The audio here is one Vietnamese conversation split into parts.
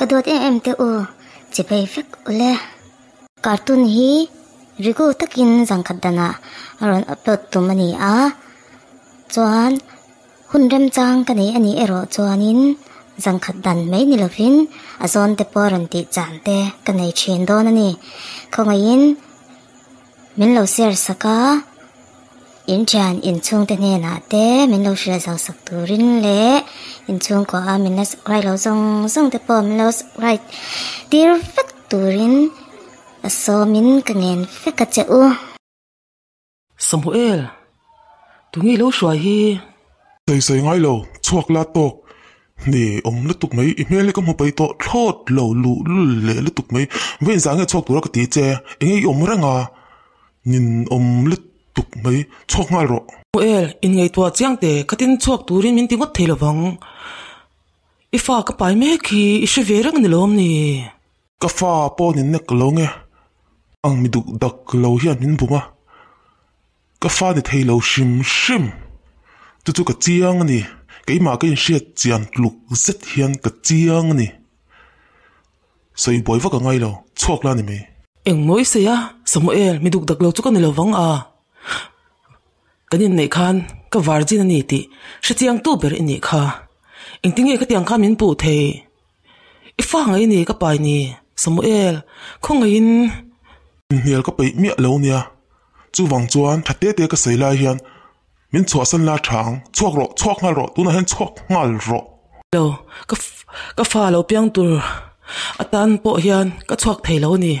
ka duwa t'eem eem t'ee uu, t'ee pei fek u leh. Kaartoon hii, riigoo t'ekeen zaang ka danaa, aroon apioot tu maani aaa. Tsuwaan, khun rem t'aang ka n'ee anee eroo tsuwaan een, zaang ka danaan mei nilaafin, a zoon te poron ti t'aang t'ee ka n'ee cheen doon anee. Koo ngaay min loo sir sakaaa, in t'yaan in tsuung t'ee neenaa t'ee, min loo sir azaaw saktu rin leee, in chung ko a min nas rai lo zong zong te pom los rai dir fek turin so min kangen fek ka che u Samuel tu ngi lo shwa hi sei sei ngai lo chuak la tok ni om lu tuk mai i mele ka mo pai to thot lo lu lu le lu tuk mai wen za nge chok tu ra ka ti che enge om ra nga nin om lu tuk mai chok ngal ro el in ngei tua chiang te khatin chhop turin min tingot thelo wang i fa ka pai me khi i se verang ni lom ni ka fa po ni nek lo nge ang mi duk dak lo hian min buma ka fa ni thelo shim shim tu tu ka chiang ni cái mà cái xe chiang lục rất hiang ka chiang ni sai boy va ka ngai lo chok la ni me eng moi se ya samuel mi duk dak lo chu ka ni lo wang a kanin nei khan ka varjin ani ti se chiang tu ber ini kha engtinge ka tiang kha min pu the i fa ngai ni ka pai ni samuel khong in nial ka pai mi lo nia chu wang chuan thate te ka sei lai hian min chua san la thang chuak ro chuak ngal ro tu na hen chuak ngal ro lo ka ka fa lo piang tur atan po hian ka chuak thei lo ni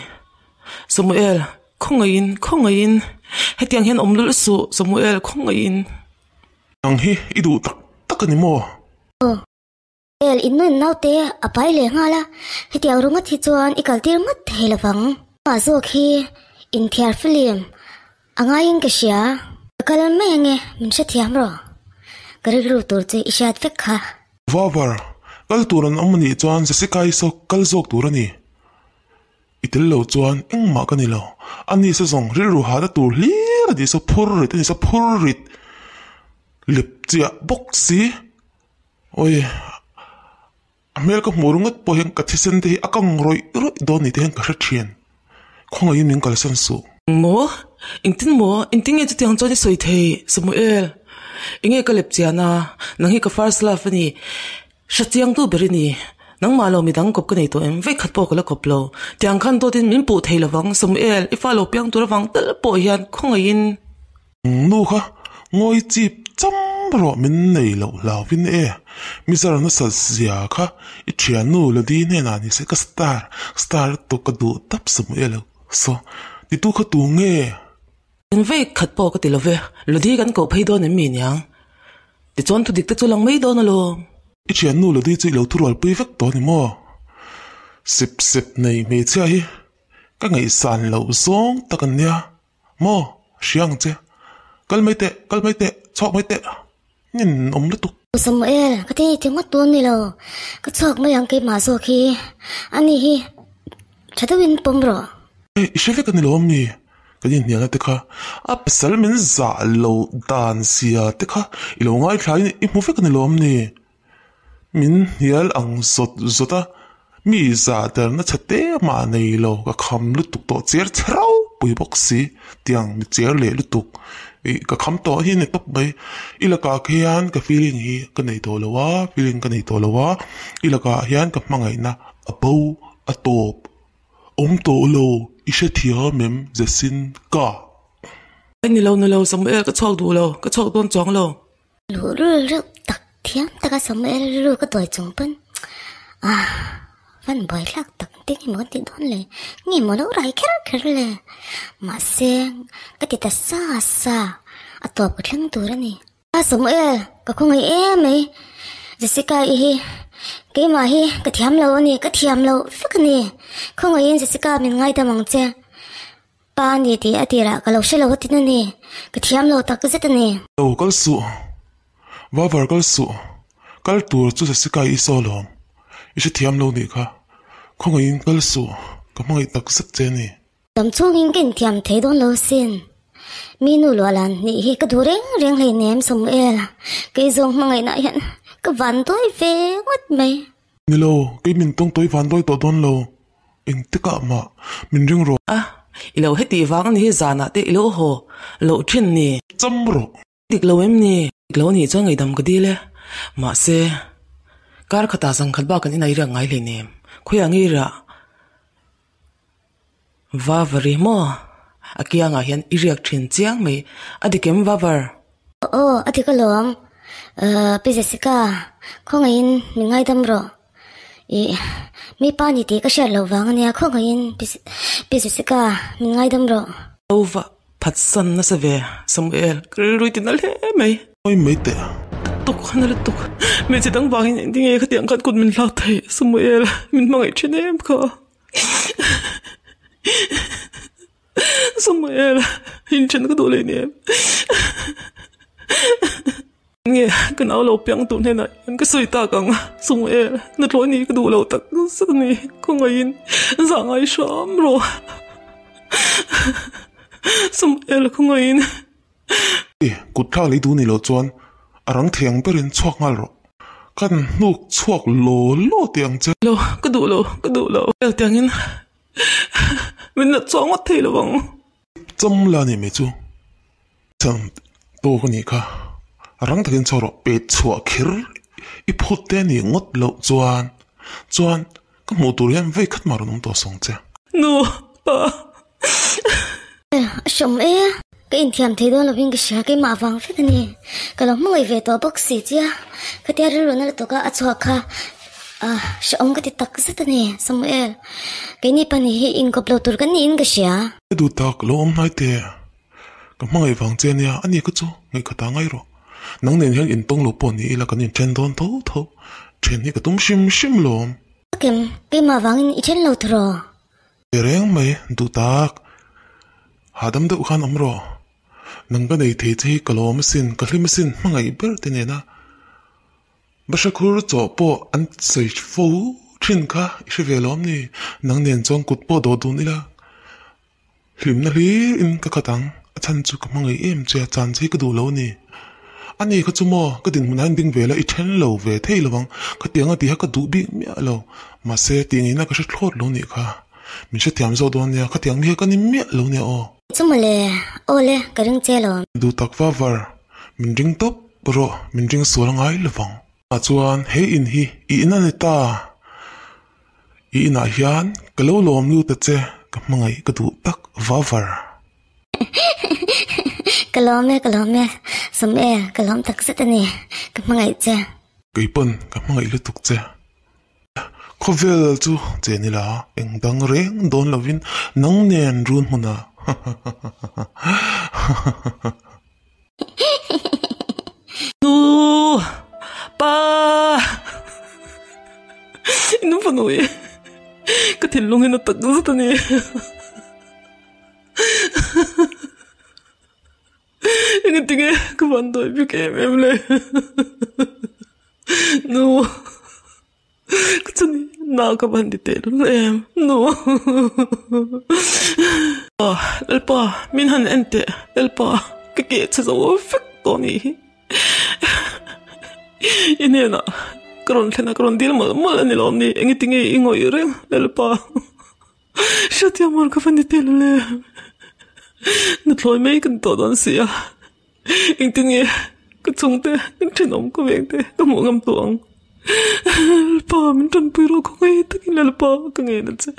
samuel khong in khong in hết số hian omlul su samuel khong in ang hi idu tak tak ni mo el inno in naute apai le nga Hết hetiang rungat hi chuan ikaltir mat helawang ma zo khi in theo thiar film anga in ka sia kalan me nge min se thiam ro gari gru tur che ishat vâng, kha vawar kal turan omni chuan se số so kal zok turani อีติลเลวจวนเอ็งมากันนี่แล้วอันนี้สะสงริรูหาตะตูเลียดิสะพูริตดิสะพูริดหลิบเจียบกซีโอ้ยอเมริก็มูรุงัดพอห็นกัดเส้นที่อากงรอยรอยดอนนี่เห็นกระเชียนคงอายุนิ่งกันสันสูโมอินทิโมอินทิงเอจะที่ฮังจอนี่สวยเทสมุเอลอิงเอกเล็เจียนะนังเอกฟ้าสลาฟนี่ชัดยงตัวเบรนี่นังมาโลมีดังกบกันในตัวเอ็มเวขัดปอกละกบโลแต่อังคันตัวที่มินปูเทลวังสมเอลอีฟ้าโลเปียงตัวละวังตละปอยันคงอยินนู่ค่ะงอยจีบจำรอมินในเหล่าลาวินเอมิสารนัสเสียค่ะอีเชียนูละดีเน่นานี่เสกสตาร์สตาร์ตัวกระดูตับสมเอลโซติตุขตูเงเอ็นไวขัดปอกติละเวลดีกันกบให้โดนเอ็มมีนยังต่จอนทุดิกตะจุลังไม่โดนละ ichi an nu lo di chi lo thu rol pui vek to ni mo sip sip nei me chia hi ka ngai san lo zong takan nia mo siang che kal mai te kal mai te chok mai te nhìn ông lít tục Samuel cái thế thì mất tuôn này lo cái chọc mấy anh cái mà số khi anh hi chả thấy bên bom rồi ê sẽ phải cái này lo ông nè cái gì nhỉ tức ha à bây giờ mình giả lo đàn xia tức ha ilo ngay khai này muốn phải cái này lo ông nè min hial ang zot zota mi za der na chate ma nei lo ka kham lu tuk to cher chhrau pui bok si tiang mi cher le lu tuk i ka kham to hi ne tok bai i la ka khian ka feeling hi ka nei to lawa feeling ka nei to lawa i la ka hian ka mangai na a bo a top om to lo i she thia mem ze sin ka anh ni lo ni lo sam e ka chok du lo ka chok don chong lo lu lu thiam taka sama el ru có tuổi chúng bên, à vẫn bởi lak tak tiếng ni mo ti don le ni mo lo rai ker ker le ma se ka ti ta xa xa, a tổ ka thằng tuổi ra ni a sama el ka khong ai em ai jessica i hi cái mà hi cái thiam lâu nè cái thiam lâu phức nè không ai jessica mình ngay ta mong che ba nè thì ở thì là cái lâu sẽ lâu tin nè cái thiam lâu ta cứ rất nè đầu có sụn ว่าเวอร์กลสุกลตัวจุดสิกายอีโซลอมอีชิเทียมโลนี่ค่ะคงอินกลสุก็มองอีตักสักเจนี่ลำช่วงอินกินเทียมเทดอนโลเซนมีนูลวลันนี่เฮก็ดูเร่งเร่งเลยเนมสมเอลก็อีจงมองไงนะยันก็วันตัวเฟวัดไหมนี่โลก็มินต้องตัววันตัวตัวดอนโลอินติกะมามินเร่งรออ่ะ ilo heti wang ni zana te ilo ho lo chin ni chamro tik lo em ni lo ni cho ngai dam ka dile ma se kar khata sang khat ba kan inai ra ngai le nem khuya ngi ra va vari mo akia nga hian thì riak thin chiang mai adikem va var o athika lom pe jessica khong in mi ngai dam ro e mi pa ni te ka shar lo wang ania khong in pe jessica mi ngai dam ro over Thật sân nó sẽ về Samuel Rồi thì nó lẽ mày Ôi mấy tệ tục hắn là tục Mẹ chỉ đang vàng những tiếng ấy Tiếng cắt cột mình lao thầy Samuel Mình mong ấy trên em cơ Samuel Hình chân cái đồ lên em nghe cái áo lầu bẹng tụn thế này cái sợi ta càng sung e nó trôi ní cái đủ lầu tắc sức này không ai in dạng ai sớm rồi เ怎么了，空个因？咦，骨头里肚你老转，啊人听别人戳我了。กาลันลูกชวกโลโลเตียงเจโลก็ดูโลก็ดูโลเตียงอินมันจะจ้องว่าเทลวังจำลานี่ไม่จูจังตัวคนนี้ค่ะรังตะกินชอรเป็ดชวกคิรอีพูดเตนี่งดโลจวนจวนก็หมูตัวเรียนไว้ขัดมารุนตัวสองเจ้าโนป้า Som e, cái in thấy đó thiam thei don lovin ka sha ke ma wang fe tani. Ka lo về ve bốc xì si cái Ka tia ri lona to ka achwa kha. à sha ong ka ti tak sa tani Samuel. Ka ni pa ni hi in ka blotur ka ni in ka sha. Du tak lo om nai te. Ka mong e wang chen ya ani ka chu ngai ka ta ngai ro. Nang nen hel in tong lo pon ni là cái ni chen don tho tho. Chen ni ka tum shim shim lo. Kim, ke ma wang in i chen lo thro. Reng mai du tak hadamda ukhan amro nangga nei thei thei kalo masin kalim masin mangai ber tene na bashakur cho po an trên fo thin ka ishvelom ni nang nen trong kut po do dun ila hlim na li in ka katang chan chu ka mangai em che chan che ka du lo ni ani ka chumo ka din munan ding vela i then lo ve thei lawang ka tianga ti ha ka du bi mi lo ma se ti ni na ka shlot lo ni mình min se tiam zo nè, cái tiếng tiang cái ka mía mi nè ni o chung le ole ka ring che lo du takwa var min ring top ro min ring so ai ngai lawang a chuan he in hi i na ani ta i in a hian lâu lo lom lu ta che ka mangai ka du tak va var ka lom me ka lom me sam e ka lom tak se ta ni ka mangai cái bận cái mày ấy là tục chế có vẻ chú chế này là anh đang rèn đón là vin nắng nền hồn à no, 빠. 눈파 너의 끝에 롱 해놨다 눈사다네. 이거 되게 그만둬 이렇게 매물래. no. 나가 반디테르네 노 البا منهن انت البا كي تزوفك طوني ينينا كرون لنا كرون دير ما ما اني لوني اني تيني انو يري البا شات يا ماركو فنديتيل نطلع ميك نتودن سيا انتني كتونتي انتي نوم كوبينتي كمو غمطوان Alpam, tan piro ko ngay takin alpam ko ngay natsa.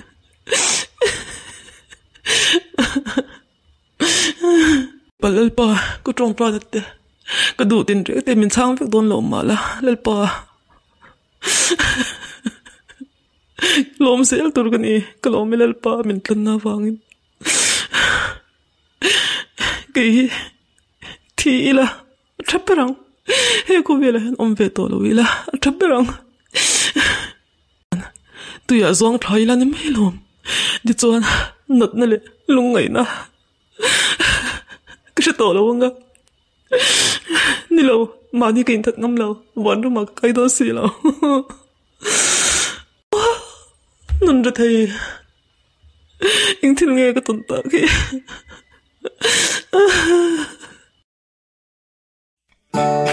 Pal alpa, ko trong tra natte. Ka du tin rek te mình sang fik don lom mala, lalpa. Lom sel tur gani, ka lom lalpa min tlan na vangin. Kay, ti ila, traperang. Hei ko vela hen om veto lo ila, traperang. Traperang. ตุยาซวงถอยลันไม่ลมดิจวนนัดนั่นเลยลุงไงนะก็จะโตแล้ววงะนี่เรามานี่กินทัดน้ำเราวันรู้มาใกล้ตัวสีเรานั่นจะเทยอิงทิ้งเงก็ตุนตาขี้ Thank you.